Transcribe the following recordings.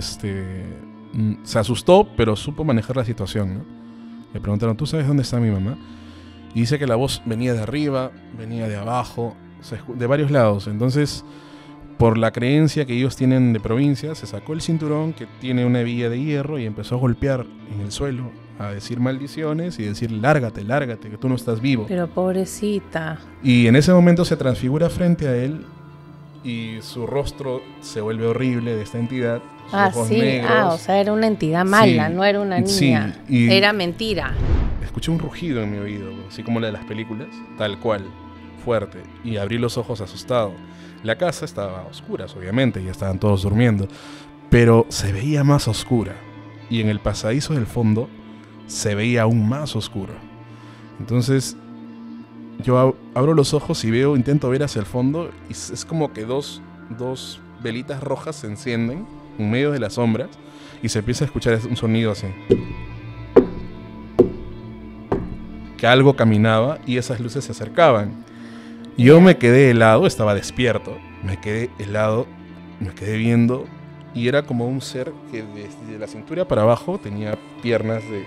Este, mm, se asustó, pero supo manejar la situación. Le preguntaron, ¿tú sabes dónde está mi mamá? Y dice que la voz venía de arriba, venía de abajo, de varios lados. Entonces, por la creencia que ellos tienen de provincia, se sacó el cinturón que tiene una hebilla de hierro y empezó a golpear en el suelo, a decir maldiciones y decir, lárgate, lárgate, que tú no estás vivo. Pero pobrecita. Y en ese momento se transfigura frente a él y su rostro se vuelve horrible de esta entidad. Ah, sí, ah, o sea, era una entidad mala, no era una niña, era mentira. Escuché un rugido en mi oído, así como la de las películas, tal cual, fuerte, y abrí los ojos asustado. La casa estaba a oscuras, obviamente, y estaban todos durmiendo, pero se veía más oscura, y en el pasadizo del fondo se veía aún más oscuro. Entonces yo abro los ojos y veo, intento ver hacia el fondo, y es como que dos, dos velitas rojas se encienden en medio de las sombras y se empieza a escuchar un sonido así. Que algo caminaba y esas luces se acercaban. Yo me quedé helado, estaba despierto, me quedé helado, me quedé viendo y era como un ser que desde la cintura para abajo tenía piernas de,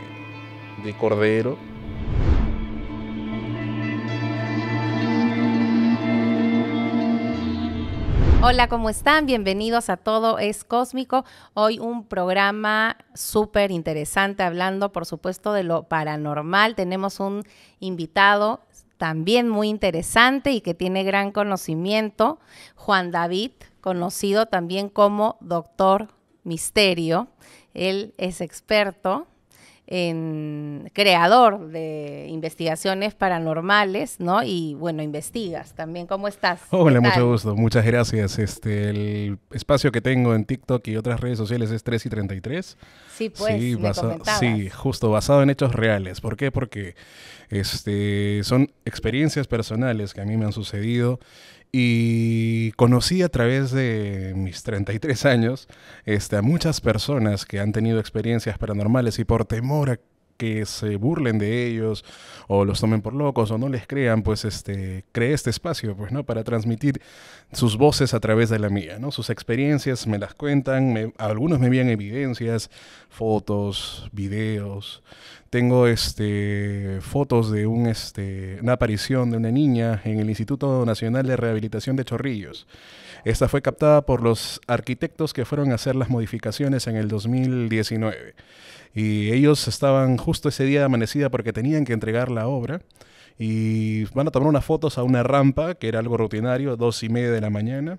de cordero Hola, ¿cómo están? Bienvenidos a Todo es Cósmico. Hoy un programa súper interesante hablando, por supuesto, de lo paranormal. Tenemos un invitado también muy interesante y que tiene gran conocimiento, Juan David, conocido también como Doctor Misterio. Él es experto en creador de investigaciones paranormales, ¿no? Y bueno, investigas también. ¿Cómo estás? Hola, mucho gusto. Muchas gracias. Este, el espacio que tengo en TikTok y otras redes sociales es 3 y 33. Sí, pues. Sí, me sí justo basado en hechos reales. ¿Por qué? Porque este, son experiencias personales que a mí me han sucedido y conocí a través de mis 33 años este, a muchas personas que han tenido experiencias paranormales y por temor a que se burlen de ellos o los tomen por locos o no les crean, pues este, creé este espacio, pues, ¿no? Para transmitir sus voces a través de la mía, ¿no? Sus experiencias me las cuentan, algunos me envían evidencias, fotos, videos. Tengo este, fotos de un, este, una aparición de una niña en el Instituto Nacional de Rehabilitación de Chorrillos. Esta fue captada por los arquitectos que fueron a hacer las modificaciones en el 2019. Y ellos estaban justo ese día amanecida porque tenían que entregar la obra. Y van a tomar unas fotos a una rampa, que era algo rutinario, dos y media de la mañana.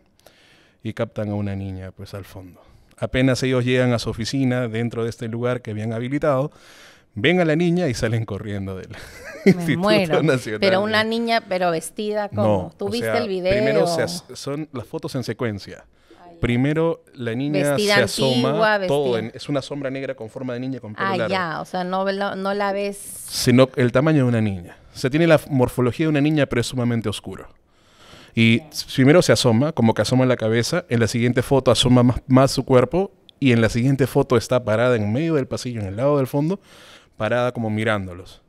Y captan a una niña, pues al fondo. Apenas ellos llegan a su oficina dentro de este lugar que habían habilitado, ven a la niña y salen corriendo de Instituto Nacional. Pero una niña, pero vestida como. ¿Tú viste el video? Primero son las fotos en secuencia. Primero la niña se asoma, es una sombra negra con forma de niña con pelo ah, ya, o sea, no, la ves... Sino el tamaño de una niña. se tiene la morfología de una niña, pero es sumamente oscuro. Y primero se asoma, como que asoma la cabeza, en la siguiente foto asoma más su cuerpo y en la siguiente foto está parada en medio del pasillo, en el lado del fondo, parada como mirándolos.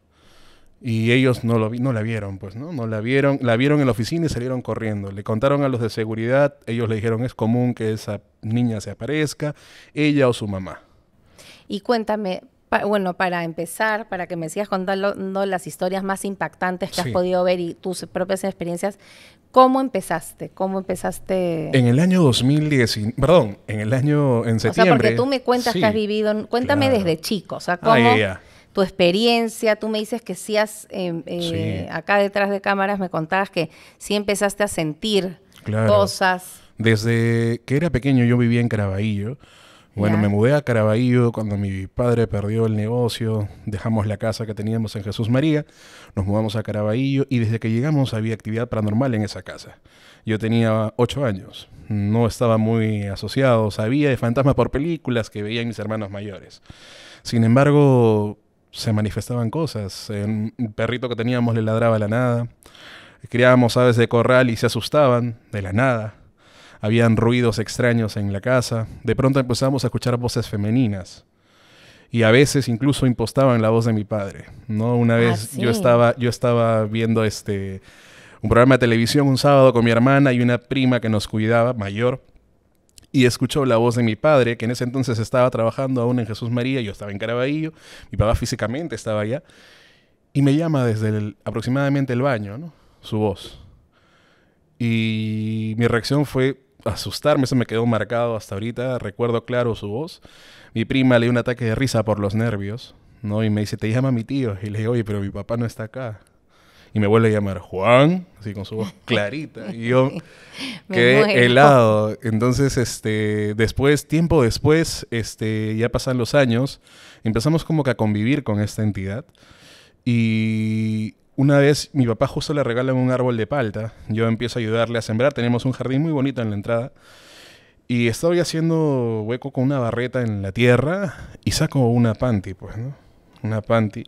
Y ellos no, lo vi, la vieron, pues, ¿no? No la vieron, la vieron en la oficina y salieron corriendo. Le contaron a los de seguridad, ellos le dijeron, es común que esa niña se aparezca, ella o su mamá. Y cuéntame, bueno, para empezar, para que me sigas contando las historias más impactantes que has podido ver y tus propias experiencias, ¿Cómo empezaste? ¿Cómo empezaste? En el año 2010, perdón, en el año en septiembre. O sea, porque tú me cuentas que has vivido, cuéntame desde chico, o sea, ah, cómo tu experiencia. Tú me dices que em, eh, sí acá detrás de cámaras me contabas que sí empezaste a sentir cosas. Desde que era pequeño yo vivía en Caraballo. Bueno, me mudé a Caraballo cuando mi padre perdió el negocio, dejamos la casa que teníamos en Jesús María, nos mudamos a Caraballo y desde que llegamos había actividad paranormal en esa casa. Yo tenía ocho años, no estaba muy asociado, sabía de fantasmas por películas que veían mis hermanos mayores. Sin embargo, se manifestaban cosas. Un perrito que teníamos le ladraba la nada. Criábamos aves de corral y se asustaban de la nada. Habían ruidos extraños en la casa. De pronto empezamos a escuchar voces femeninas. Y a veces incluso impostaban la voz de mi padre. ¿no? Una ah, vez yo, estaba, yo estaba viendo este, un programa de televisión un sábado con mi hermana y una prima que nos cuidaba, mayor y escuchó la voz de mi padre, que en ese entonces estaba trabajando aún en Jesús María, yo estaba en Caraballo, mi papá físicamente estaba allá, y me llama desde el, aproximadamente el baño, ¿no? Su voz. Y mi reacción fue asustarme, eso me quedó marcado hasta ahorita, recuerdo claro su voz. Mi prima le dio un ataque de risa por los nervios, ¿no? Y me dice, te llama mi tío. Y le digo, oye, pero mi papá no está acá y me vuelve a llamar Juan, así con su voz clarita. Y yo quedé helado. Entonces, este, después, tiempo después, este, ya pasan los años, empezamos como que a convivir con esta entidad. Y una vez mi papá justo le regala un árbol de palta. Yo empiezo a ayudarle a sembrar. Tenemos un jardín muy bonito en la entrada. Y estoy haciendo hueco con una barreta en la tierra y saco una panty, pues, ¿no? Una panty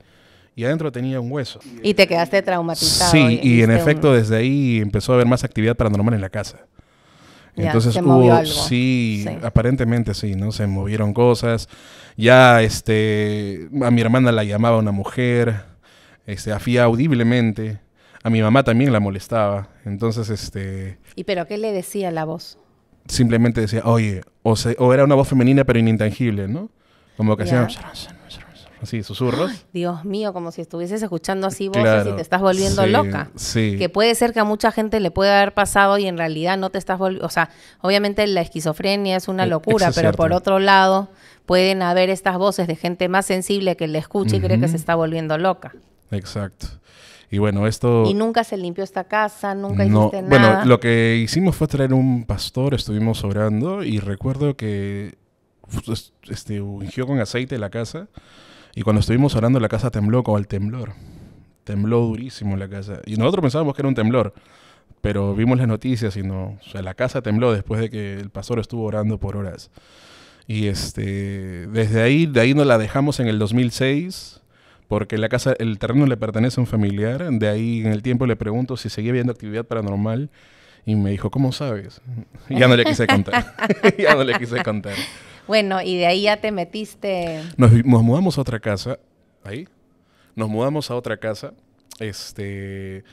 y adentro tenía un hueso. Y te quedaste traumatizado. Sí, y, en efecto desde ahí empezó a haber más actividad paranormal en la casa. Entonces hubo, Sí, aparentemente sí, ¿no? Se movieron cosas. Ya, este, a mi hermana la llamaba una mujer, este, afía audiblemente. A mi mamá también la molestaba. Entonces, este... ¿Y pero qué le decía la voz? Simplemente decía, oye, o, era una voz femenina pero inintangible, ¿no? Como que hacía así, susurros. Dios mío, como si estuvieses escuchando así voces y te estás volviendo loca. Sí. Que puede ser que a mucha gente le pueda haber pasado y en realidad no te estás volviendo. O sea, obviamente la esquizofrenia es una e-, locura, pero por otro lado, pueden haber estas voces de gente más sensible que le escucha y cree que se está volviendo loca. Exacto. Y bueno, esto... Y nunca se limpió esta casa, nunca hiciste nada. Bueno, lo que hicimos fue traer un pastor, estuvimos orando y recuerdo que pues, este, ungió con aceite la casa y cuando estuvimos orando, la casa tembló como el temblor. Tembló durísimo la casa. Y nosotros pensábamos que era un temblor, pero vimos las noticias y no. O sea, la casa tembló después de que el pastor estuvo orando por horas. Y este, desde ahí, de ahí nos la dejamos en el 2006 porque la casa, el terreno le pertenece a un familiar. De ahí en el tiempo le pregunto si seguía viendo actividad paranormal y me dijo, ¿cómo sabes? ya no le quise contar. ya no le quise contar. Bueno, y de ahí ya te metiste. Nos, mudamos a otra casa, ahí. Nos mudamos a otra casa, este,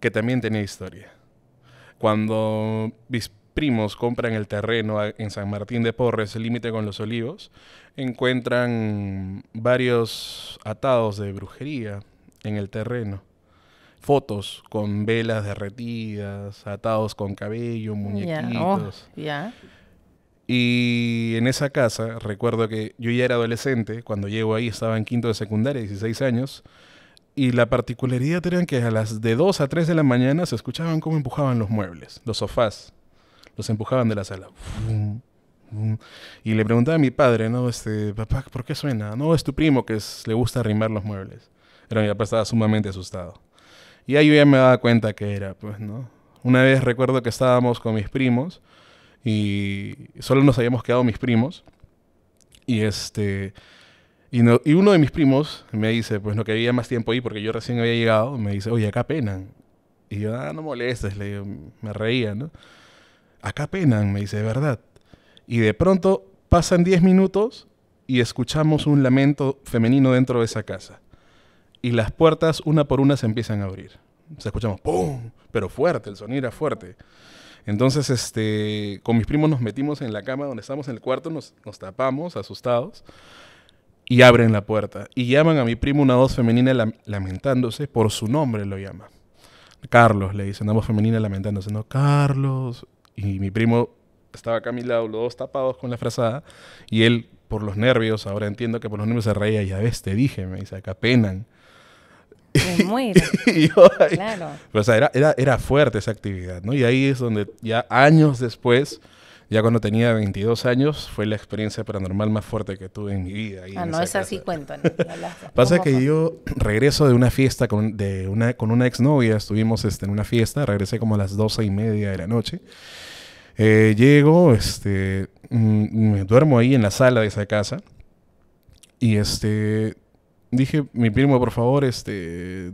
que también tenía historia. Cuando mis primos compran el terreno en San Martín de Porres, el límite con los olivos, encuentran varios atados de brujería en el terreno fotos con velas derretidas, atados con cabello, oh, muñequitos. Ya, y en esa casa, recuerdo que yo ya era adolescente, cuando llego ahí estaba en quinto de secundaria, 16 años, y la particularidad era que a las de 2 a 3 de la mañana se escuchaban cómo empujaban los muebles, los sofás, los empujaban de la sala. Y le preguntaba a mi padre, ¿no? Este, papá, ¿por qué suena? No, es tu primo que le gusta arrimar los muebles. Pero mi papá estaba sumamente asustado. Y ahí yo ya me daba cuenta que era, pues, ¿no? Una vez recuerdo que estábamos con mis primos y solo nos habíamos quedado mis primos. Y este y, uno de mis primos me dice, pues no que más tiempo ahí porque yo recién había llegado, me dice, "Oye, acá penan." Y yo, "Ah, no molestes." Le me reía, ¿no? "Acá penan", me dice, "De verdad." Y de pronto pasan 10 minutos y escuchamos un lamento femenino dentro de esa casa. Y las puertas una por una se empiezan a abrir. Se escuchamos ¡pum! Pero fuerte, el sonido era fuerte. Entonces, este, con mis primos nos metimos en la cama donde estábamos en el cuarto, nos, tapamos, asustados, y abren la puerta. Y llaman a mi primo una voz femenina lamentándose, por su nombre lo llama. Carlos, le dicen, una voz femenina lamentándose, no, Carlos. Y mi primo estaba acá a mi lado, los dos tapados con la frazada, y él, por los nervios, ahora entiendo que por los nervios se reía, ya ves, te dije, me dice, acá penan. muy claro. era, era, era, fuerte esa actividad, ¿no? Y ahí es donde ya años después, ya cuando tenía 22 años, fue la experiencia paranormal más fuerte que tuve en mi vida. ah, no, es así cuento. Pasa que yo regreso de una fiesta con, de una, con una exnovia, estuvimos este, en una fiesta, regresé como a las 12 y media de la noche. Eh, llego, este, mm, me duermo ahí en la sala de esa casa y este dije, mi primo, por favor, este,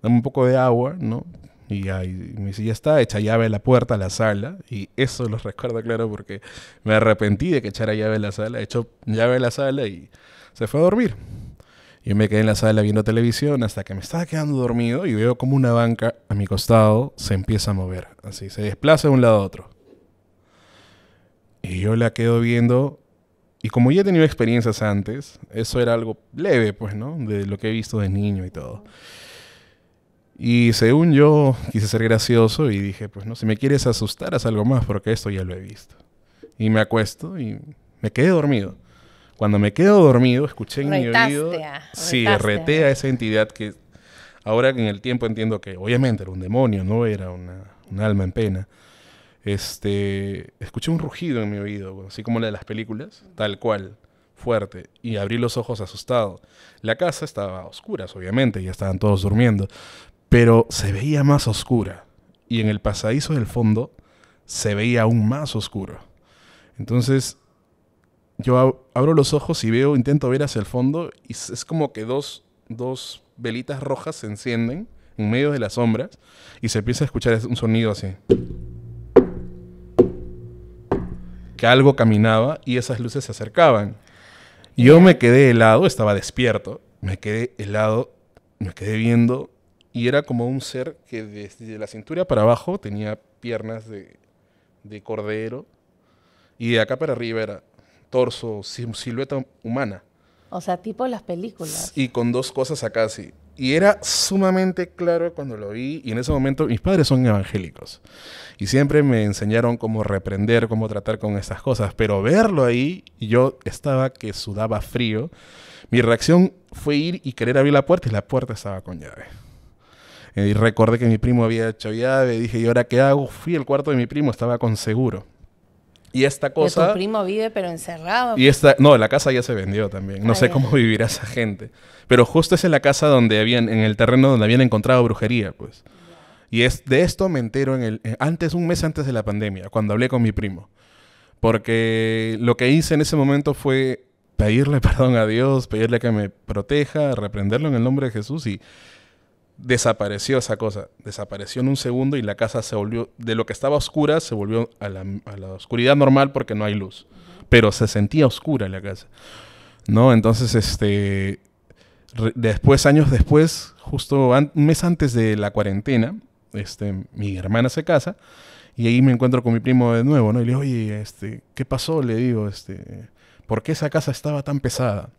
dame un poco de agua, ¿no? Y ahí me dice, ya está, echa llave a la puerta, a la sala. Y eso lo recuerdo claro porque me arrepentí de que echara llave a la sala. Echó llave a la sala y se fue a dormir. Yo me quedé en la sala viendo televisión hasta que me estaba quedando dormido y veo como una banca a mi costado se empieza a mover. Así, se desplaza de un lado a otro. Y yo la quedo viendo y como ya he tenido experiencias antes, eso era algo leve, pues, ¿no? De lo que he visto de niño y todo. Y según yo, quise ser gracioso y dije, pues, no, si me quieres asustar, haz algo más, porque esto ya lo he visto. Y me acuesto y me quedé dormido. Cuando me quedo dormido, escuché en mi oído... si Sí, reté a esa entidad que ahora en el tiempo entiendo que obviamente era un demonio, no era una, un alma en pena este, escuché un rugido en mi oído, así como la de las películas, tal cual, fuerte, y abrí los ojos asustado. La casa estaba a oscuras, obviamente, ya estaban todos durmiendo, pero se veía más oscura, y en el pasadizo del fondo se veía aún más oscuro. Entonces, yo abro los ojos y veo, intento ver hacia el fondo, y es como que dos, dos velitas rojas se encienden en medio de las sombras, y se empieza a escuchar un sonido así algo caminaba y esas luces se acercaban. Yo me quedé helado, estaba despierto, me quedé helado, me quedé viendo y era como un ser que desde la cintura para abajo tenía piernas de, de cordero y de acá para arriba era torso, silueta humana. O sea, tipo las películas. Y con dos cosas acá, sí. Y era sumamente claro cuando lo vi. Y en ese momento, mis padres son evangélicos. Y siempre me enseñaron cómo reprender, cómo tratar con esas cosas. Pero verlo ahí, yo estaba que sudaba frío. Mi reacción fue ir y querer abrir la puerta. Y la puerta estaba con llave. Y recordé que mi primo había hecho llave. Dije, ¿y ahora qué hago? Fui al cuarto de mi primo, estaba con seguro. Y esta cosa... Pero primo vive pero encerrado. Y esta... No, la casa ya se vendió también. No ah, sé cómo vivirá esa gente. Pero justo es en la casa donde habían... En el terreno donde habían encontrado brujería, pues. Y es de esto me entero en el... Eh, antes, un mes antes de la pandemia, cuando hablé con mi primo. Porque lo que hice en ese momento fue pedirle perdón a Dios, pedirle que me proteja, reprenderlo en el nombre de Jesús y desapareció esa cosa. Desapareció en un segundo y la casa se volvió, de lo que estaba oscura, se volvió a la, oscuridad normal porque no hay luz. Pero se sentía oscura la casa. ¿No? Entonces, este. después, años después, justo un mes antes de la cuarentena, este, mi hermana se casa y ahí me encuentro con mi primo de nuevo, ¿no? Y le digo, oye, este, ¿qué pasó? Le digo, este, ¿por qué esa casa estaba tan pesada?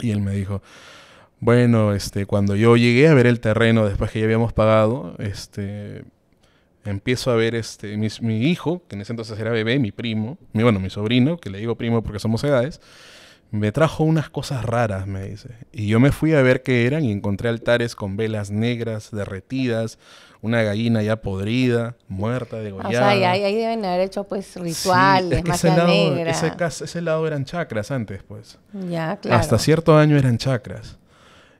Y él me dijo, bueno, este, cuando yo llegué a ver el terreno después que ya habíamos pagado, este, empiezo a ver este, mi, hijo, que en ese entonces era bebé, mi primo, bueno, mi sobrino, que le digo primo porque somos edades, me trajo unas cosas raras, me dice. Y yo me fui a ver qué eran y encontré altares con velas negras, derretidas, una gallina ya podrida, muerta, degollada. O sea, ahí, deben haber hecho pues rituales, ese lado, ese lado eran chakras antes, pues. Ya, claro. Hasta cierto año eran chacras.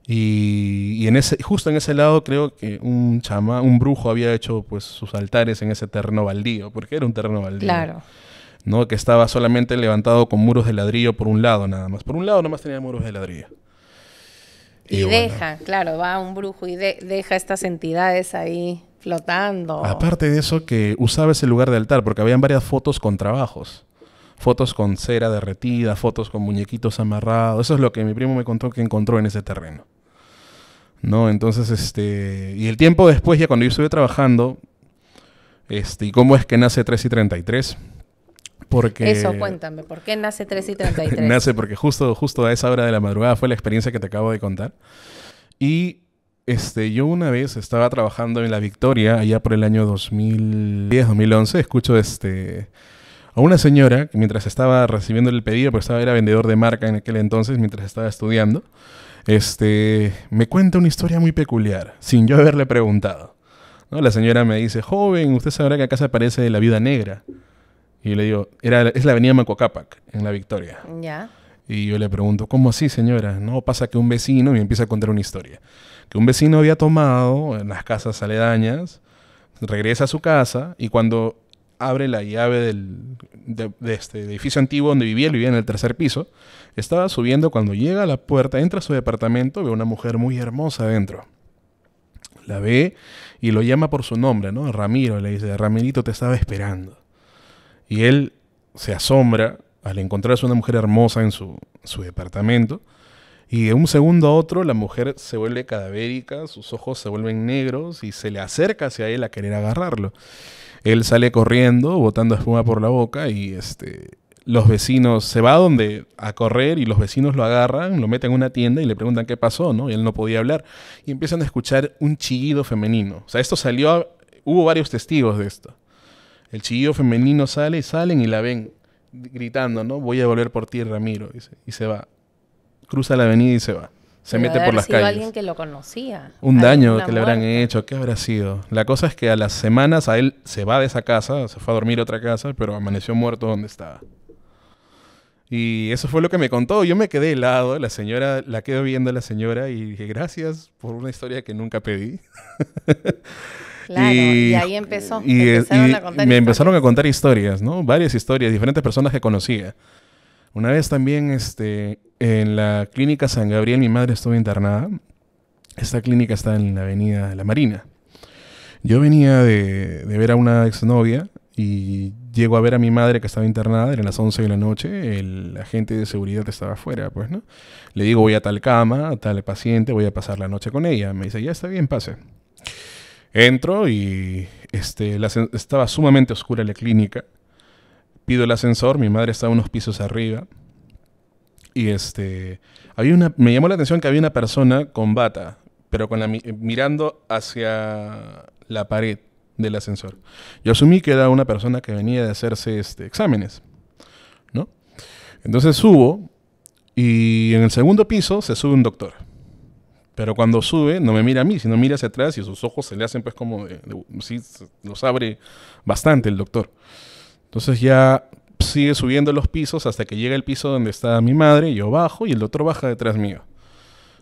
Y, en ese, justo en ese lado creo que un chama, un brujo había hecho pues sus altares en ese terreno baldío, porque era un terreno baldío. Claro. ¿no? Que estaba solamente levantado con muros de ladrillo por un lado nada más. Por un lado más tenía muros de ladrillo. Y, deja, claro, va un brujo y deja estas entidades ahí flotando. Aparte de eso que usaba ese lugar de altar, porque habían varias fotos con trabajos fotos con cera derretida, fotos con muñequitos amarrados. Eso es lo que mi primo me contó que encontró en ese terreno. ¿no? Entonces, este, y el tiempo después, ya cuando yo estuve trabajando, este, y cómo es que nace 3 y 33, porque... Eso, cuéntame, ¿por qué nace 3 y 33? nace porque justo, justo a esa hora de la madrugada fue la experiencia que te acabo de contar. Y este, yo una vez estaba trabajando en La Victoria, allá por el año 2010, 2011, escucho este, a una señora que mientras estaba recibiendo el pedido, porque era vendedor de marca en aquel entonces, mientras estaba estudiando, este, me cuenta una historia muy peculiar, sin yo haberle preguntado. ¿No? La señora me dice, joven, usted sabrá que acá se aparece la vida negra. Y yo le digo, Era, es la avenida Macuacapac, en la Victoria. Ya. Y yo le pregunto, ¿cómo así, señora? No, pasa que un vecino, me empieza a contar una historia, que un vecino había tomado en las casas aledañas, regresa a su casa, y cuando abre la llave del, de, este edificio antiguo donde vivía, vivía en el tercer piso. Estaba subiendo cuando llega a la puerta, entra a su departamento, ve a una mujer muy hermosa adentro. La ve y lo llama por su nombre, ¿no? Ramiro, le dice, Ramirito te estaba esperando. Y él se asombra al encontrarse una mujer hermosa en su, su departamento. Y de un segundo a otro la mujer se vuelve cadavérica, sus ojos se vuelven negros y se le acerca hacia él a querer agarrarlo. Él sale corriendo, botando espuma por la boca y este, los vecinos se va a donde a correr y los vecinos lo agarran, lo meten en una tienda y le preguntan qué pasó, ¿no? Y él no podía hablar y empiezan a escuchar un chillido femenino. O sea, esto salió, hubo varios testigos de esto. El chillido femenino sale y salen y la ven gritando, ¿no? Voy a volver por ti, Ramiro, y se va. Cruza la avenida y se va se mete por las calles. alguien que lo conocía. Un daño que le habrán hecho, ¿qué habrá sido? La cosa es que a las semanas a él se va de esa casa, se fue a dormir a otra casa, pero amaneció muerto donde estaba. Y eso fue lo que me contó. Yo me quedé helado, la señora, la quedo viendo a la señora y dije, gracias por una historia que nunca pedí. Claro, y, ahí empezó. Eh, me empezaron a contar historias, ¿no? Varias historias, diferentes personas que conocía. Una vez también este, en la clínica San Gabriel mi madre estuvo internada. Esta clínica está en la avenida La Marina. Yo venía de, ver a una exnovia y llego a ver a mi madre que estaba internada, eran las 11 de la noche, el agente de seguridad estaba afuera, pues, ¿no? Le digo, voy a tal cama, a tal paciente, voy a pasar la noche con ella. Me dice, ya está bien, pase. Entro y este, estaba sumamente oscura la clínica pido el ascensor, mi madre estaba unos pisos arriba. Y este, había una, me llamó la atención que había una persona con bata, pero con eh, mirando hacia la pared del ascensor. Yo asumí que era una persona que venía de hacerse este, exámenes, ¿no? Entonces subo y en el segundo piso se sube un doctor. Pero cuando sube, no me mira a mí, sino mira hacia atrás y sus ojos se le hacen pues como de, los abre bastante el doctor. Entonces ya sigue subiendo los pisos hasta que llega el piso donde está mi madre, yo bajo y el otro baja detrás mío.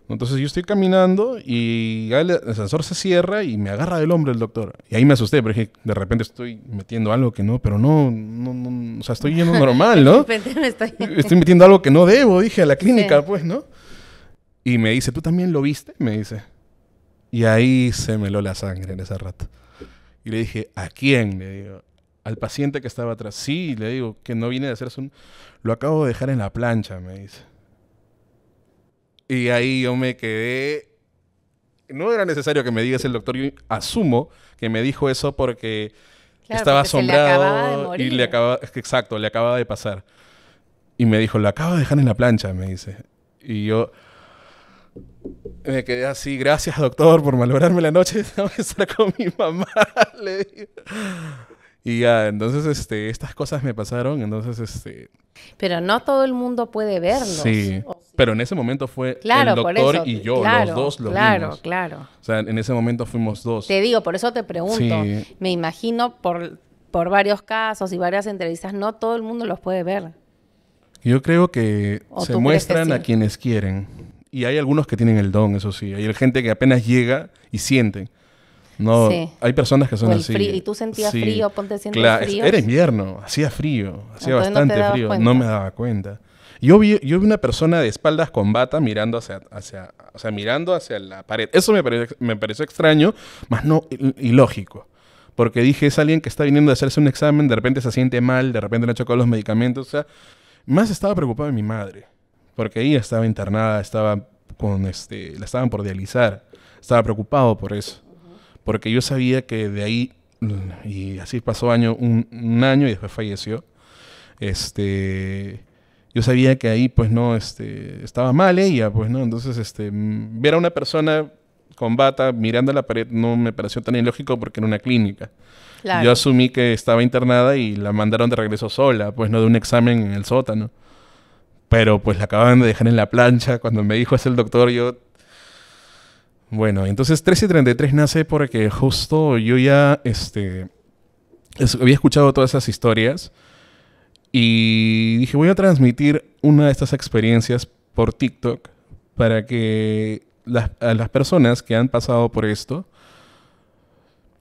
Entonces yo estoy caminando y el ascensor se cierra y me agarra del hombre el doctor. Y ahí me asusté, porque dije, de repente estoy metiendo algo que no, pero no, no, o sea, estoy yendo normal, ¿no? estoy... metiendo algo que no debo, dije, a la clínica, pues, ¿no? Y me dice, ¿tú también lo viste? Me dice. Y ahí se me lo la sangre en ese rato. Y le dije, ¿a quién? Le digo, al paciente que estaba atrás. Sí, le digo, que no viene de hacerse un... Lo acabo de dejar en la plancha, me dice. Y ahí yo me quedé... No era necesario que me digas el doctor, yo asumo que me dijo eso porque estaba asombrado le y le acababa, exacto, le acababa de pasar. Y me dijo, lo acabo de dejar en la plancha, me dice. Y yo, me quedé así, gracias doctor por malograrme la noche, tengo estar con mi mamá. Le digo. Y ya, entonces este, estas cosas me pasaron, entonces este... Pero no todo el mundo puede verlo Sí, pero en ese momento fue claro, el doctor y yo, los dos lo Claro, claro. O sea, en ese momento fuimos dos. Te digo, por eso te pregunto, me imagino por, por varios casos y varias entrevistas, no todo el mundo los puede ver. Yo creo que se muestran a quienes quieren. Y hay algunos que tienen el don, eso sí. Hay gente que apenas llega y siente no, hay personas que son así. Y tú sentías frío, ponte siendo frío. Era invierno, hacía frío, hacía bastante frío, no me daba cuenta. Yo vi, yo vi una persona de espaldas con bata mirando hacia, hacia, mirando hacia la pared. Eso me, pareció, me pareció extraño, más no ilógico. Porque dije, es alguien que está viniendo a hacerse un examen, de repente se siente mal, de repente le ha chocado los medicamentos. O sea, más estaba preocupado de mi madre. Porque ella estaba internada, estaba con este, la estaban por dializar. Estaba preocupado por eso porque yo sabía que de ahí, y así pasó año, un, año y después falleció, este, yo sabía que ahí pues no, este, estaba mal ella, pues no, entonces este, ver a una persona con bata mirando a la pared no me pareció tan ilógico porque era una clínica. Yo asumí que estaba internada y la mandaron de regreso sola, pues no de un examen en el sótano. Pero pues la acababan de dejar en la plancha. Cuando me dijo es el doctor, yo bueno, entonces 1333 nace porque justo yo ya este, había escuchado todas esas historias y dije, voy a transmitir una de estas experiencias por TikTok para que las, a las personas que han pasado por esto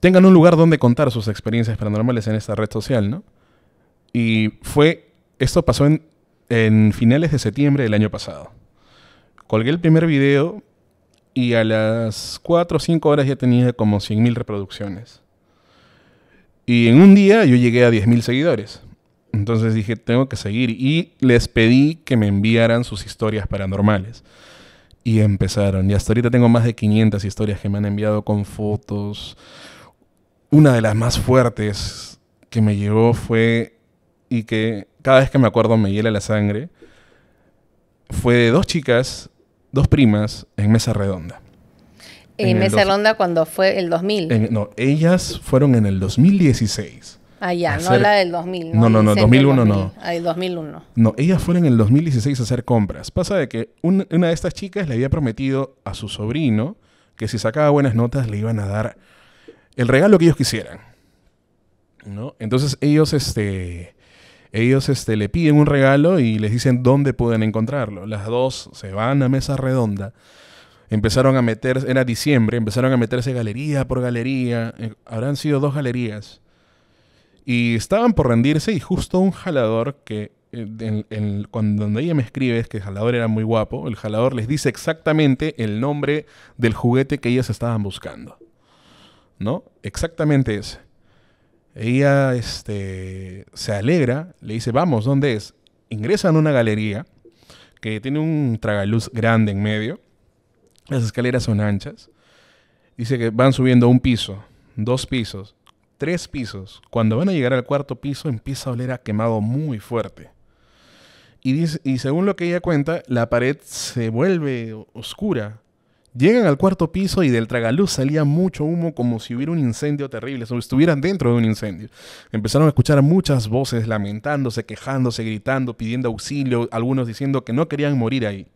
tengan un lugar donde contar sus experiencias paranormales en esta red social, ¿no? Y fue, esto pasó en finales de septiembre del año pasado. Colgué el primer video, y a las 4 o 5 horas ya tenía como 100.000 reproducciones. Y en un día yo llegué a 10.000 seguidores. Entonces dije, tengo que seguir. Y les pedí que me enviaran sus historias paranormales. Y empezaron. Y hasta ahorita tengo más de 500 historias que me han enviado con fotos. Una de las más fuertes que me llegó fue, y que cada vez que me acuerdo me hiela la sangre, fue de dos chicas dos primas en mesa redonda. En, mesa redonda cuando fue el 2000. no, ellas fueron en el 2016. Ah, ya, no la del 2000. No, no, no, no 2001 no. Ah, el 2001. No, ellas fueron en el 2016 a hacer compras. Pasa de que una de estas chicas le había prometido a su sobrino que si sacaba buenas notas le iban a dar el regalo que ellos quisieran. ¿No? Entonces ellos, este ellos este, le piden un regalo y les dicen dónde pueden encontrarlo. Las dos se van a mesa redonda. Empezaron a meterse, era diciembre, empezaron a meterse galería por galería. Eh, habrán sido dos galerías. Y estaban por rendirse y justo un jalador que eh, cuando ella me escribe es que el jalador era muy guapo, el jalador les dice exactamente el nombre del juguete que ellas estaban buscando. ¿No? Exactamente ese. Ella este, se alegra, le dice, vamos, ¿dónde es? Ingresa en una galería que tiene un tragaluz grande en medio. Las escaleras son anchas. Dice que van subiendo un piso, dos pisos, tres pisos. Cuando van a llegar al cuarto piso empieza a oler a quemado muy fuerte. Y, dice, y según lo que ella cuenta, la pared se vuelve oscura Llegan al cuarto piso y del tragaluz salía mucho humo como si hubiera un incendio terrible, si estuvieran dentro de un incendio. Empezaron a escuchar muchas voces lamentándose, quejándose, gritando, pidiendo auxilio, algunos diciendo que no querían morir ahí.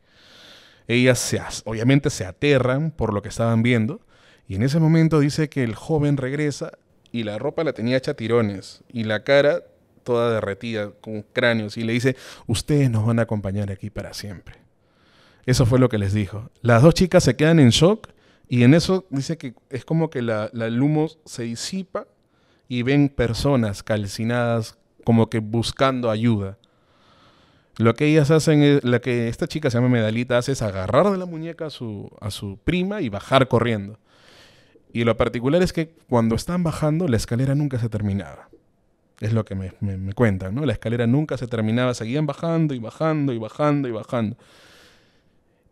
Ellas se, obviamente se aterran por lo que estaban viendo y en ese momento dice que el joven regresa y la ropa la tenía hecha tirones y la cara toda derretida con cráneos y le dice, ustedes nos van a acompañar aquí para siempre. Eso fue lo que les dijo. Las dos chicas se quedan en shock y en eso dice que es como que la, la, se disipa y ven personas calcinadas como que buscando ayuda. Lo que ellas hacen es, la que esta chica se llama Medalita hace es agarrar de la muñeca a su, a su prima y bajar corriendo. Y lo particular es que cuando están bajando la escalera nunca se terminaba. Es lo que me, me, me cuentan, ¿no? La escalera nunca se terminaba, seguían bajando y bajando y bajando y bajando.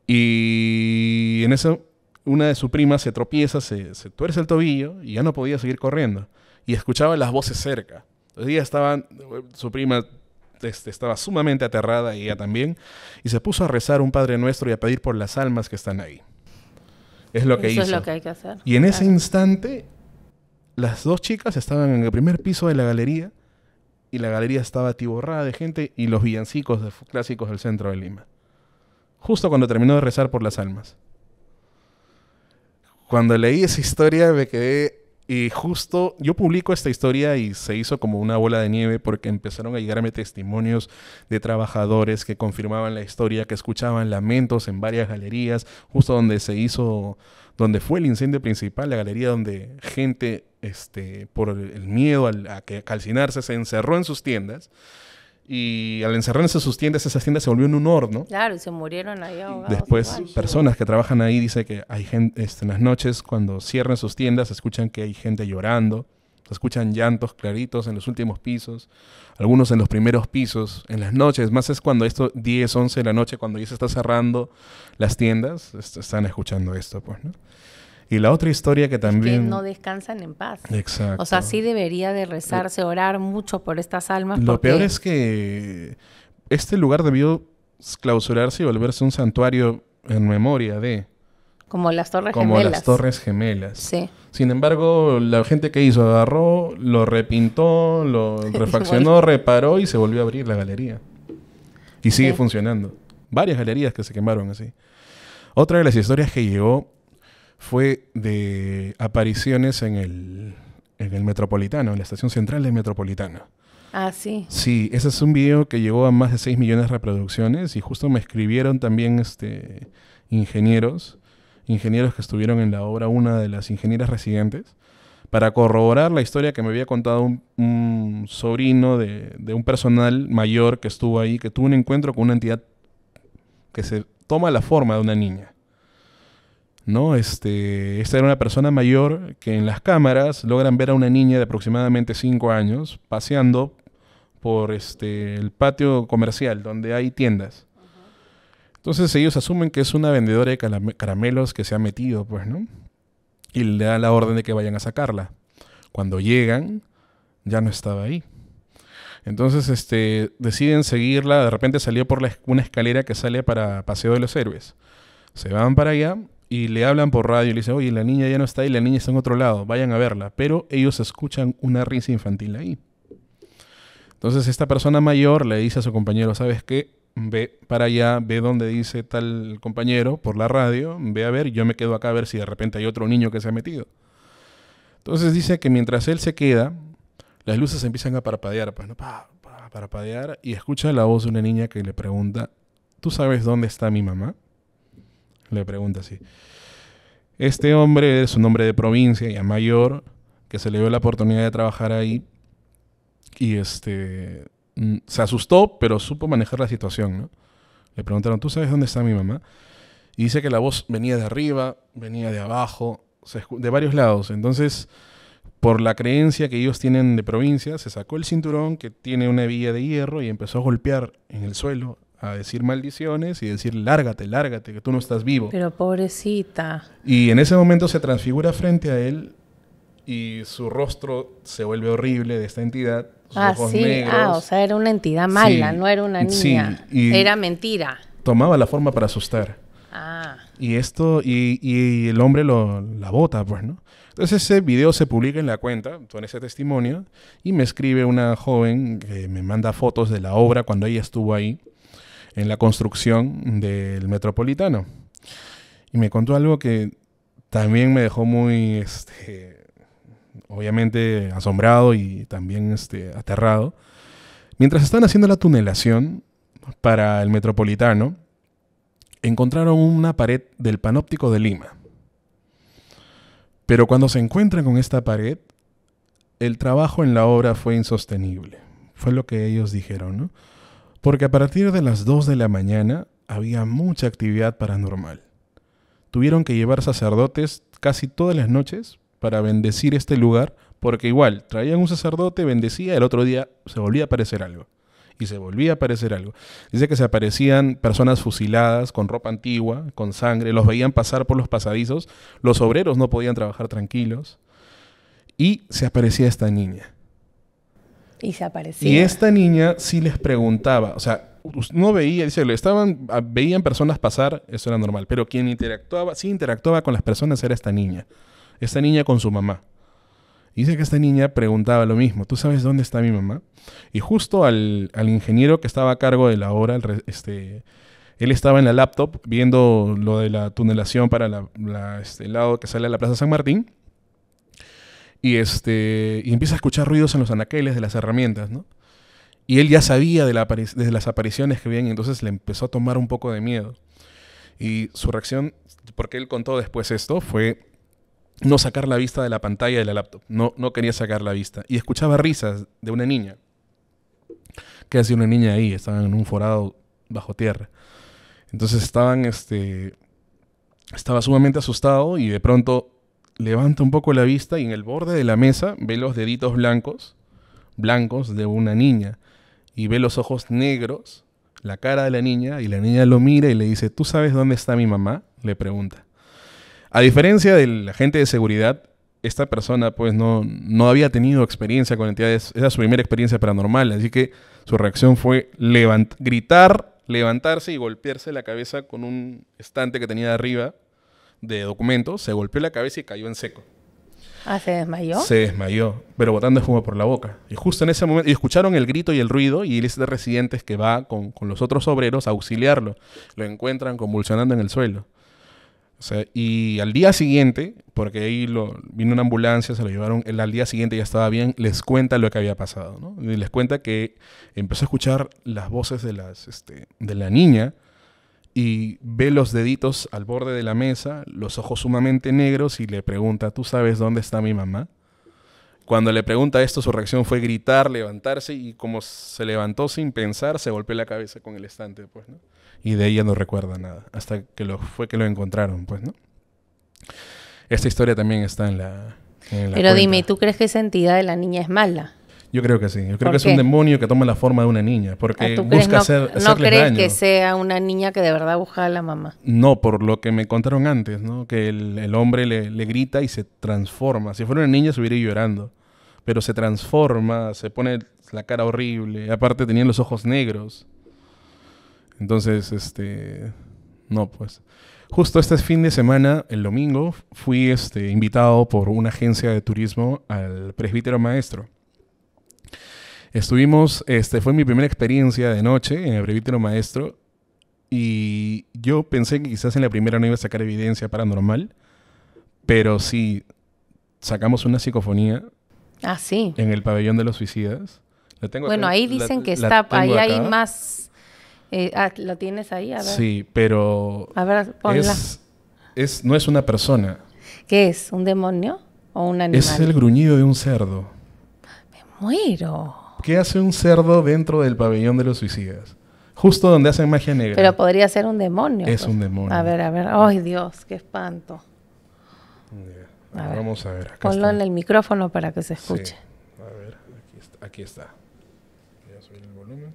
Y en eso una de sus primas se tropieza, se, se, tuerce el tobillo y ya no podía seguir corriendo. Y escuchaba las voces cerca. Entonces ella estaba, su prima este, estaba sumamente aterrada y ella también. Y se puso a rezar un Padre Nuestro y a pedir por las almas que están ahí. Es lo que Eso es lo que hay que hacer. Y en ese instante, las dos chicas estaban en el primer piso de la galería y la galería estaba atiborrada de gente y los villancicos clásicos del centro de Lima justo cuando terminó de rezar por las almas. Cuando leí esa historia me quedé y justo yo publico esta historia y se hizo como una bola de nieve porque empezaron a llegarme testimonios de trabajadores que confirmaban la historia, que escuchaban lamentos en varias galerías, justo donde se hizo, donde fue el incendio principal, la galería donde gente, este, por el miedo a, a calcinarse, se encerró en sus tiendas y al encerrarse sus tiendas, esas tiendas se volvieron un horno. Claro, y se murieron ahí ahogados. Después, personas que trabajan ahí dicen que hay gente, este, en las noches, cuando cierran sus tiendas, escuchan que hay gente llorando. Se escuchan llantos claritos en los últimos pisos, algunos en los primeros pisos, en las noches, más es cuando esto, 10, 11 de la noche, cuando ya se está cerrando las tiendas, están escuchando esto, pues, ¿no? Y la otra historia que también... Que no descansan en paz. Exacto. O sea, sí debería de rezarse, eh, orar mucho por estas almas. Lo peor es que este lugar debió clausurarse y volverse un santuario en memoria de... Como las Torres Gemelas. Como las Torres Gemelas. Sí. Sin embargo, la gente que hizo agarró, lo repintó, lo refaccionó, reparó y se volvió a abrir la galería. Y sigue funcionando. Varias galerías que se quemaron así. Otra de las historias que llegó fue de apariciones en el, Metropolitano, en la estación central del Metropolitano. Ah, sí. Sí, ese es un video que llegó a más de 6 millones de reproducciones y justo me escribieron también este, ingenieros, ingenieros que estuvieron en la obra, una de las ingenieras residentes, para corroborar la historia que me había contado un, sobrino de, un personal mayor que estuvo ahí, que tuvo un encuentro con una entidad que se toma la forma de una niña. ¿no? Este, esta era una persona mayor que en las cámaras logran ver a una niña de aproximadamente 5 años paseando por este, el patio comercial donde hay tiendas. Entonces ellos asumen que es una vendedora de caramelos que se ha metido, pues, ¿no? Y le da la orden de que vayan a sacarla. Cuando llegan, ya no estaba ahí. Entonces este, deciden seguirla, de repente salió por una escalera que sale para Paseo de los Héroes. Se van para allá y le hablan por radio y le dicen, oye, la niña ya no está ahí, la niña está en otro lado, vayan a verla. Pero ellos escuchan una risa infantil ahí. Entonces esta persona mayor le dice a su compañero, ¿sabes qué? Ve para allá, ve donde dice tal compañero por la radio, ve a ver, yo me quedo acá a ver si de repente hay otro niño que se ha metido. Entonces dice que mientras él se queda, las luces empiezan a parpadear, pues, parpadear, y escucha la voz de una niña que le pregunta, ¿tú sabes dónde está mi mamá? le pregunta así. Este hombre es un hombre de provincia, ya mayor, que se le dio la oportunidad de trabajar ahí y este mm, se asustó, pero supo manejar la situación, ¿no? Le preguntaron, ¿tú sabes dónde está mi mamá? Y dice que la voz venía de arriba, venía de abajo, de varios lados. Entonces, por la creencia que ellos tienen de provincia, se sacó el cinturón que tiene una hebilla de hierro y empezó a golpear en el suelo a decir maldiciones y decir, lárgate, lárgate, que tú no estás vivo. Pero pobrecita. Y en ese momento se transfigura frente a él y su rostro se vuelve horrible de esta entidad. ah, sí, ah, o sea, era una entidad mala, no era una niña. Sí. era mentira. Tomaba la forma para asustar. Ah. Y esto, y, y el hombre lo, la bota, pues, ¿no? Entonces ese video se publica en la cuenta, con ese testimonio, y me escribe una joven que me manda fotos de la obra cuando ella estuvo ahí en la construcción del metropolitano. Y me contó algo que también me dejó muy, este, obviamente, asombrado y también este, aterrado. Mientras están haciendo la tunelación para el metropolitano, encontraron una pared del panóptico de Lima. Pero cuando se encuentran con esta pared, el trabajo en la obra fue insostenible. Fue lo que ellos dijeron, ¿no? porque a partir de las 2 de la mañana había mucha actividad paranormal. Tuvieron que llevar sacerdotes casi todas las noches para bendecir este lugar, porque igual traían un sacerdote, bendecía, el otro día se volvía a aparecer algo. Y se volvía a aparecer algo. Dice que se aparecían personas fusiladas, con ropa antigua, con sangre, los veían pasar por los pasadizos, los obreros no podían trabajar tranquilos. Y se aparecía esta niña. Y se aparecía. Y esta niña sí les preguntaba, o sea, no veía, dice, estaban, ah, veían personas pasar, eso era normal, pero quien interactuaba, sí interactuaba con las personas era esta niña, esta niña con su mamá. Y dice que esta niña preguntaba lo mismo, ¿tú sabes dónde está mi mamá? Y justo al, ingeniero que estaba a cargo de la obra, este, él estaba en la laptop viendo lo de la tunelación para este, el lado que sale a la Plaza San Martín y, este, empieza a escuchar ruidos en los anaqueles de las herramientas, ¿no? Y él ya sabía de, la de las apariciones que habían y entonces le empezó a tomar un poco de miedo. Y su reacción, porque él contó después esto, fue no sacar la vista de la pantalla de la laptop. No, no quería sacar la vista. Y escuchaba risas de una niña. ¿Qué hacía una niña ahí? Estaban en un forado bajo tierra. Entonces estaban, este, estaba sumamente asustado y de pronto levanta un poco la vista y en el borde de la mesa ve los deditos blancos, blancos de una niña, y ve los ojos negros, la cara de la niña, y la niña lo mira y le dice, ¿tú sabes dónde está mi mamá? Le pregunta. A diferencia del agente de seguridad, esta persona pues no, no había tenido experiencia con entidades, era su primera experiencia paranormal, así que su reacción fue gritar, levantarse y golpearse la cabeza con un estante que tenía arriba de documentos, se golpeó la cabeza y cayó en seco. Ah, ¿se desmayó? Se desmayó, pero botando fumo por la boca. Y justo en ese momento, y escucharon el grito y el ruido, y el de residentes que va con, los otros obreros a auxiliarlo. Lo encuentran convulsionando en el suelo. y al día siguiente, porque ahí lo, vino una ambulancia, se lo llevaron, él al día siguiente ya estaba bien, les cuenta lo que había pasado, ¿no? Y les cuenta que empezó a escuchar las voces de, las, este, de la niña, y ve los deditos al borde de la mesa, los ojos sumamente negros y le pregunta, ¿tú sabes dónde está mi mamá? Cuando le pregunta esto, su reacción fue gritar, levantarse y como se levantó sin pensar, se golpeó la cabeza con el estante, pues, ¿no? Y de ella no recuerda nada, hasta que lo, fue que lo encontraron, pues, ¿no? Esta historia también está en la... Pero dime, ¿tú crees que esa entidad de la niña es mala? Yo creo que sí. Yo creo que es un demonio que toma la forma de una niña, porque ah, busca no, hacer ¿No crees que sea una niña que de verdad busca a la mamá? No, por lo que me contaron antes, ¿no? Que el, hombre le, grita y se transforma. Si fuera una niña se hubiera llorando, pero se transforma, se pone la cara horrible. Aparte tenía los ojos negros. Entonces, este... No, pues... Justo este fin de semana, el domingo, fui este, invitado por una agencia de turismo al presbítero maestro. Estuvimos, este, fue mi primera experiencia de noche en el brevítero maestro y yo pensé que quizás en la primera no iba a sacar evidencia paranormal, pero sí sacamos una psicofonía. Ah, sí. En el pabellón de los suicidas. tengo bueno, ahí dicen que está, ahí hay más. Eh, ah, ¿lo tienes ahí? A Sí, pero. A ver, ponla. Es, no es una persona. ¿Qué es? ¿Un demonio o un animal? Es el gruñido de un cerdo. Me muero. ¿qué hace un cerdo dentro del pabellón de los suicidas? Justo donde hacen magia negra. Pero podría ser un demonio. Es pues. un demonio. A ver, a ver. Ay, Dios, qué espanto. Vamos a ver. Acá Ponlo en el micrófono para que se escuche. A ver, aquí está. Aquí está. Voy a el volumen.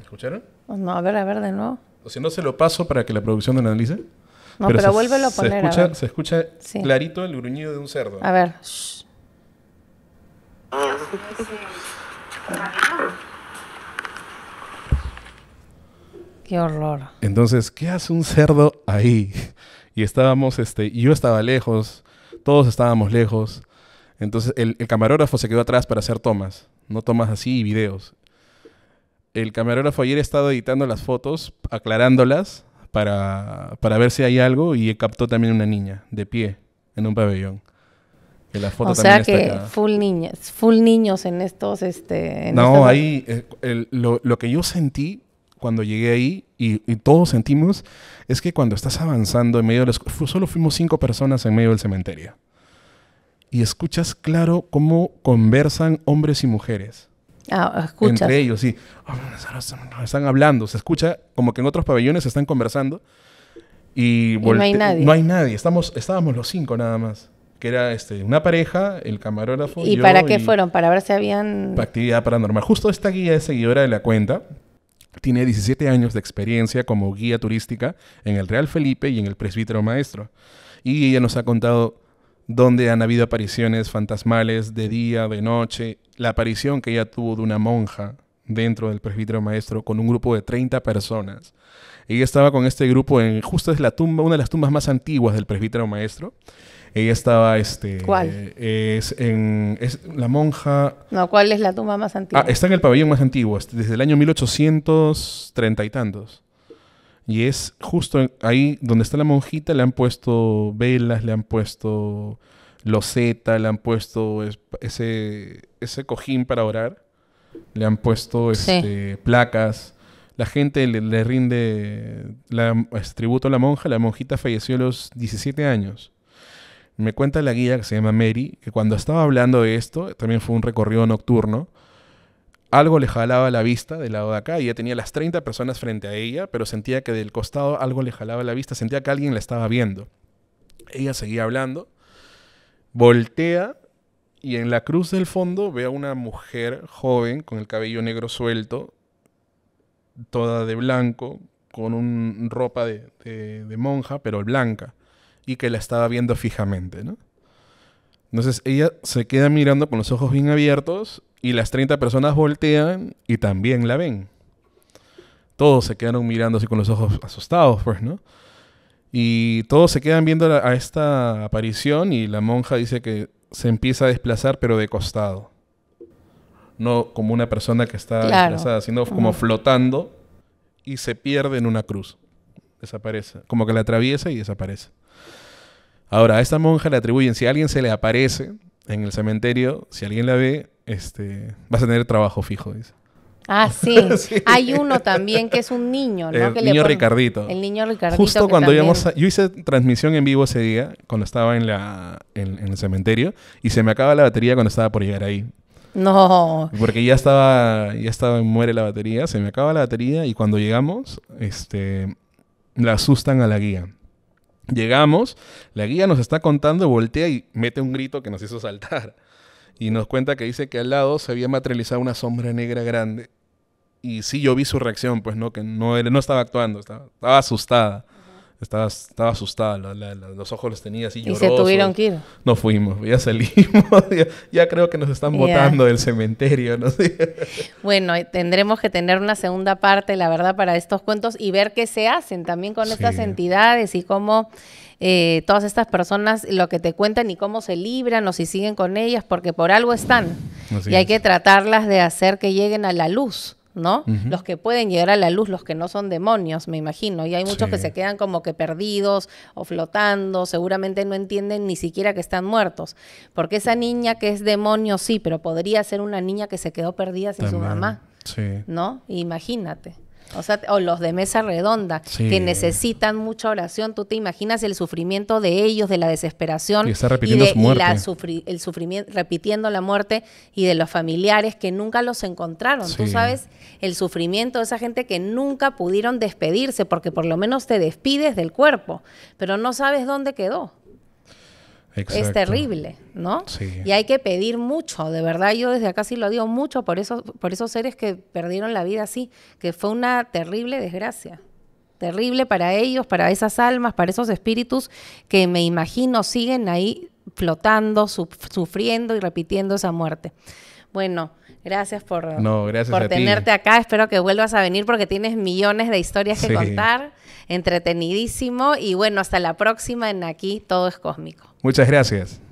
¿Escucharon? Pues no, a ver, a ver de nuevo. O si no, se lo paso para que la producción lo analice. No, pero, vuélvelo a poner. Se escucha, Se escucha clarito el gruñido de un cerdo. A ver. Qué horror. Entonces, ¿qué hace un cerdo ahí? Y estábamos, este, yo estaba lejos, todos estábamos lejos. Entonces, el, el camarógrafo se quedó atrás para hacer tomas, no tomas así y videos el camarógrafo ayer ha estado editando las fotos, aclarándolas para, para ver si hay algo y captó también una niña de pie en un pabellón. o sea que full niñas, full niños en estos... Este, no, ahí eh, lo, que yo sentí cuando llegué ahí y, y, todos sentimos es que cuando estás avanzando en medio de Solo fuimos cinco personas en medio del cementerio. Y escuchas claro cómo conversan hombres y mujeres Ah, escuchas. Entre ellos, sí. Ah, están hablando, se escucha como que en otros pabellones están conversando. Y, no hay nadie. No hay nadie. Estamos, estábamos los cinco nada más. Que era este, una pareja, el camarógrafo. ¿Y para qué fueron? Para ver si habían. Actividad paranormal. Justo esta guía es seguidora de la cuenta. Tiene 17 años de experiencia como guía turística en el Real Felipe y en el Presbítero Maestro. Y ella nos ha contado donde han habido apariciones fantasmales de día, de noche, la aparición que ella tuvo de una monja dentro del presbítero maestro con un grupo de 30 personas. Ella estaba con este grupo en justo es la tumba, una de las tumbas más antiguas del presbítero maestro. Ella estaba, este, ¿cuál? es en es la monja. No, ¿cuál es la tumba más ah, antigua? está en el pabellón más antiguo, este, desde el año 1830 y tantos. Y es justo ahí donde está la monjita, le han puesto velas, le han puesto loseta, le han puesto ese, ese cojín para orar, le han puesto este, placas. La gente le, rinde la, tributo a la monja. La monjita falleció a los 17 años. Me cuenta la guía que se llama Mary, que cuando estaba hablando de esto, también fue un recorrido nocturno, algo le jalaba la vista del lado de acá ella tenía las 30 personas frente a ella, pero sentía que del costado algo le jalaba la vista, sentía que alguien la estaba viendo. Ella seguía hablando, voltea y en la cruz del fondo ve a una mujer joven con el cabello negro suelto, toda de blanco, con un ropa de, de monja, pero blanca, y que la estaba viendo fijamente, ¿no? Entonces ella se queda mirando con los ojos bien abiertos y las 30 personas voltean y también la ven. Todos se quedaron mirando así con los ojos asustados, pues, ¿no? Y todos se quedan viendo a esta aparición y la monja dice que se empieza a desplazar pero de costado. No como una persona que está desplazada, sino como flotando y se pierde en una cruz. Desaparece. Como que la atraviesa y desaparece. Ahora, a esta monja le atribuyen, si alguien se le aparece en el cementerio, si alguien la ve, este, vas a tener trabajo fijo, dice. Ah, sí. Hay uno también que es un niño, ¿no? El niño Ricardito. El niño Ricardito. Justo cuando Yo hice transmisión en vivo ese día, cuando estaba en, la, el cementerio, y se me acaba la batería cuando estaba por llegar ahí. No. Porque ya estaba, ya estaba, muere la batería, se me acaba la batería, y cuando llegamos, este, la asustan a la guía. Llegamos, la guía nos está contando, voltea y mete un grito que nos hizo saltar. Y nos cuenta que dice que al lado se había materializado una sombra negra grande. Y sí, yo vi su reacción, pues no, que no, no estaba actuando, estaba asustada. Estaba, estaba asustada, los ojos los tenía así llorosos. ¿Y se tuvieron que ir? No fuimos, ya salimos, ya, creo que nos están botando del cementerio, Bueno, tendremos que tener una segunda parte, la verdad, para estos cuentos y ver qué se hacen también con estas entidades y cómo eh, todas estas personas lo que te cuentan y cómo se libran o si siguen con ellas, porque por algo están. y hay que tratarlas de hacer que lleguen a la luz ¿no? Los que pueden llegar a la luz, los que no son demonios, me imagino. Y hay muchos que se quedan como que perdidos o flotando, seguramente no entienden ni siquiera que están muertos. Porque esa niña que es demonio, sí, pero podría ser una niña que se quedó perdida sin su mamá. Sí. ¿No? Imagínate. O sea, o los de mesa redonda, que necesitan mucha oración. Tú te imaginas el sufrimiento de ellos, de la desesperación. Y repitiendo muerte. la el sufrimiento, repitiendo la muerte y de los familiares que nunca los encontraron. Tú sabes el sufrimiento de esa gente que nunca pudieron despedirse, porque por lo menos te despides del cuerpo, pero no sabes dónde quedó. Es terrible, ¿no? Y hay que pedir mucho, de verdad yo desde acá sí lo digo mucho por esos, por esos seres que perdieron la vida así, que fue una terrible desgracia terrible para ellos, para esas almas, para esos espíritus que me imagino siguen ahí flotando, sufriendo y repitiendo esa muerte. Bueno, gracias por, por tenerte acá. Espero que vuelvas a venir porque tienes millones de historias que contar. Entretenidísimo. Y bueno, hasta la próxima en Aquí Todo es Cósmico. Muchas gracias.